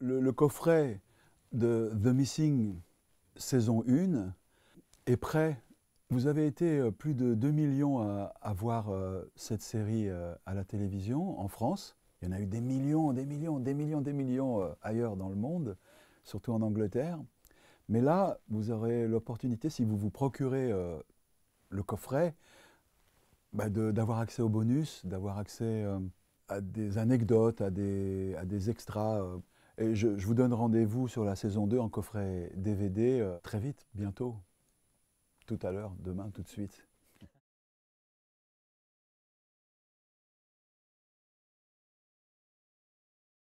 le, coffret de The Missing saison 1 est prêt. Vous avez été euh, plus de 2 millions à, voir euh, cette série euh, à la télévision en France. Il y en a eu des millions, des millions, des millions, des millions ailleurs dans le monde, surtout en Angleterre. Mais là, vous aurez l'opportunité, si vous vous procurez le coffret, bah, d'avoir accès au bonus, d'avoir accès à des anecdotes, à des, à des extras et je, vous donne rendez-vous sur la saison 2 en coffret DVD euh, très vite, bientôt. Tout à l'heure, demain, tout de suite.